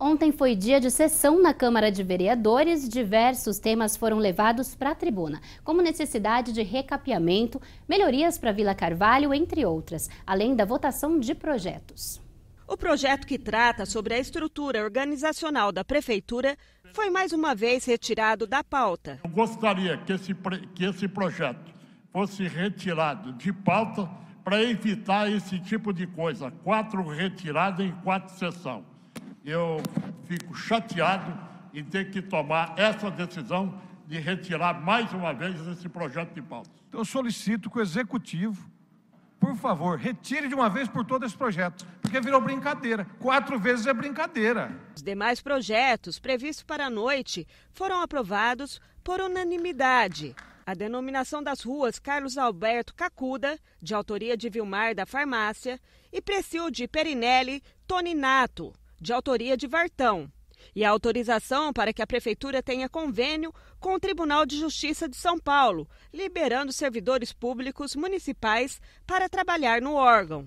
Ontem foi dia de sessão na Câmara de Vereadores. Diversos temas foram levados para a tribuna, como necessidade de recapeamento, melhorias para Vila Carvalho, entre outras, além da votação de projetos. O projeto que trata sobre a estrutura organizacional da Prefeitura foi mais uma vez retirado da pauta. Eu gostaria que esse, que esse projeto fosse retirado de pauta para evitar esse tipo de coisa. Quatro retiradas em quatro sessões eu fico chateado em ter que tomar essa decisão de retirar mais uma vez esse projeto de pauta. Então, eu solicito que o Executivo, por favor, retire de uma vez por todas esse projeto, porque virou brincadeira. Quatro vezes é brincadeira. Os demais projetos previstos para a noite foram aprovados por unanimidade. A denominação das ruas Carlos Alberto Cacuda, de autoria de Vilmar da Farmácia, e Precil Perinelli Toninato de autoria de Vartão, e a autorização para que a Prefeitura tenha convênio com o Tribunal de Justiça de São Paulo, liberando servidores públicos municipais para trabalhar no órgão.